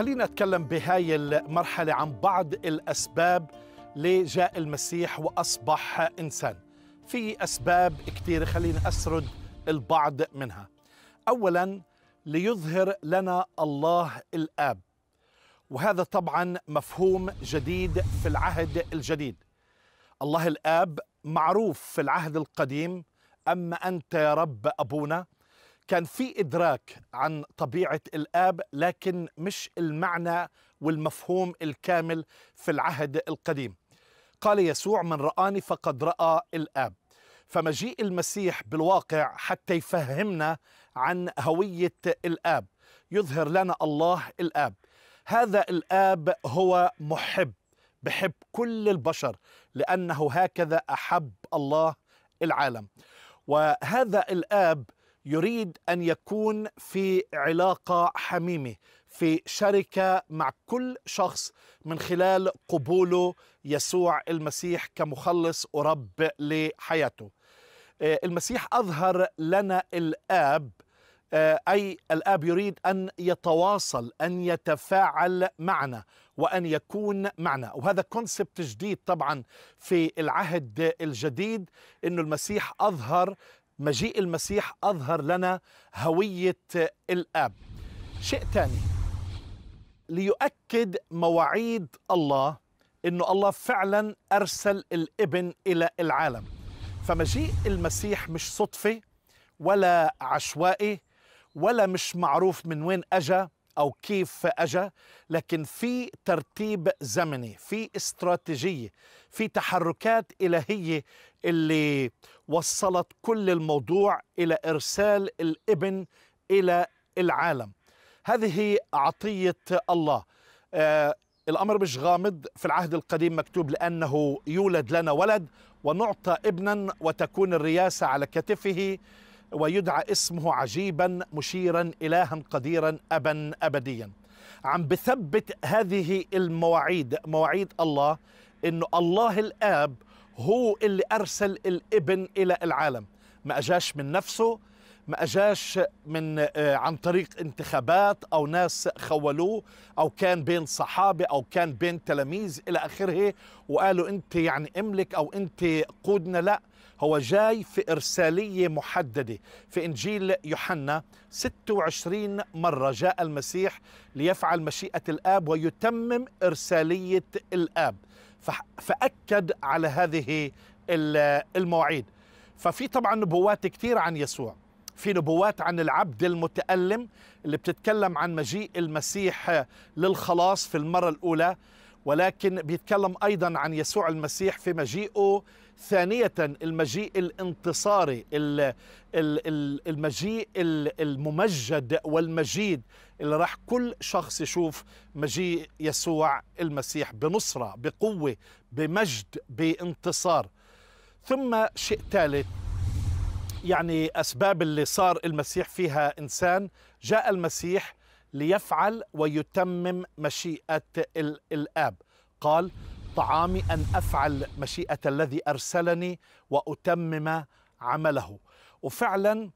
خلينا نتكلم بهاي المرحلة عن بعض الأسباب لجاء المسيح وأصبح إنسان في أسباب كثيرة خلينا أسرد البعض منها أولا ليظهر لنا الله الآب وهذا طبعا مفهوم جديد في العهد الجديد الله الآب معروف في العهد القديم أما أنت يا رب أبونا كان في إدراك عن طبيعة الآب لكن مش المعنى والمفهوم الكامل في العهد القديم قال يسوع من رآني فقد رأى الآب فمجيء المسيح بالواقع حتى يفهمنا عن هوية الآب يظهر لنا الله الآب هذا الآب هو محب بحب كل البشر لأنه هكذا أحب الله العالم وهذا الآب يريد ان يكون في علاقه حميمه في شركه مع كل شخص من خلال قبوله يسوع المسيح كمخلص ورب لحياته آه، المسيح اظهر لنا الاب آه، اي الاب يريد ان يتواصل ان يتفاعل معنا وان يكون معنا وهذا كونسبت جديد طبعا في العهد الجديد انه المسيح اظهر مجيء المسيح أظهر لنا هوية الآب شيء ثاني ليؤكد مواعيد الله أنه الله فعلا أرسل الابن إلى العالم فمجيء المسيح مش صدفة ولا عشوائي ولا مش معروف من وين أجا او كيف اجى لكن في ترتيب زمني في استراتيجيه في تحركات الهيه اللي وصلت كل الموضوع الى ارسال الابن الى العالم هذه عطيه الله آه الامر مش غامض في العهد القديم مكتوب لانه يولد لنا ولد ونعطى ابنا وتكون الرياسه على كتفه ويدعى اسمه عجيبا مشيرا إلها قديرا أبا أبديا عم بثبت هذه المواعيد مواعيد الله انه الله الاب هو اللي ارسل الابن الى العالم ما اجاش من نفسه ما اجاش من آه، عن طريق انتخابات او ناس خولوه او كان بين صحابه او كان بين تلاميذ الى اخره وقالوا انت يعني املك او انت قودنا لا هو جاي في إرسالية محددة في إنجيل يوحنا 26 مرة جاء المسيح ليفعل مشيئة الآب ويتمم إرسالية الآب فأكد على هذه المواعيد ففي طبعا نبوات كثير عن يسوع في نبوات عن العبد المتألم اللي بتتكلم عن مجيء المسيح للخلاص في المرة الأولى ولكن بيتكلم أيضا عن يسوع المسيح في مجيئه ثانية المجيء الانتصاري المجيء الممجد والمجيد اللي راح كل شخص يشوف مجيء يسوع المسيح بنصرة بقوة بمجد بانتصار ثم شيء ثالث يعني أسباب اللي صار المسيح فيها إنسان جاء المسيح ليفعل ويتمم مشيئة الآب قال طعامي أن أفعل مشيئة الذي أرسلني وأتمم عمله وفعلا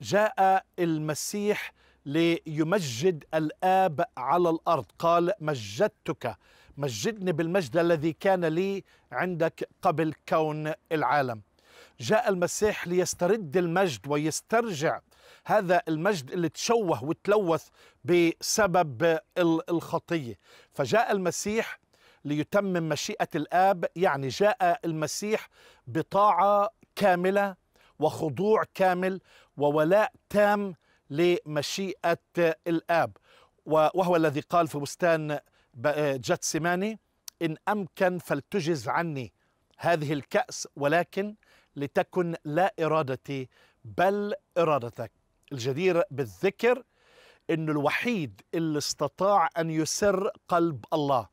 جاء المسيح ليمجد الآب على الأرض قال مجدتك مجدني بالمجد الذي كان لي عندك قبل كون العالم جاء المسيح ليسترد المجد ويسترجع هذا المجد اللي تشوه وتلوث بسبب الخطيه فجاء المسيح ليتمم مشيئه الاب يعني جاء المسيح بطاعه كامله وخضوع كامل وولاء تام لمشيئه الاب وهو الذي قال في بستان جتسماني إن أمكن فلتجز عني هذه الكأس ولكن لتكن لا إرادتي بل إرادتك الجدير بالذكر أن الوحيد اللي استطاع أن يسر قلب الله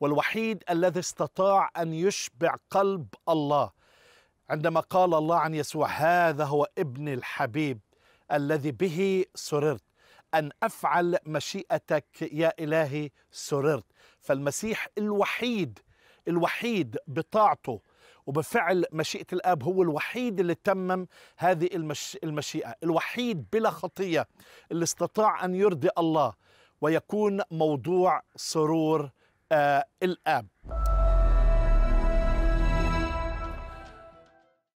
والوحيد الذي استطاع أن يشبع قلب الله عندما قال الله عن يسوع هذا هو ابن الحبيب الذي به سررت أن أفعل مشيئتك يا إلهي سررت فالمسيح الوحيد الوحيد بطاعته وبفعل مشيئة الآب هو الوحيد اللي تمم هذه المشيئة الوحيد بلا خطية اللي استطاع أن يرضي الله ويكون موضوع سرور آه الآب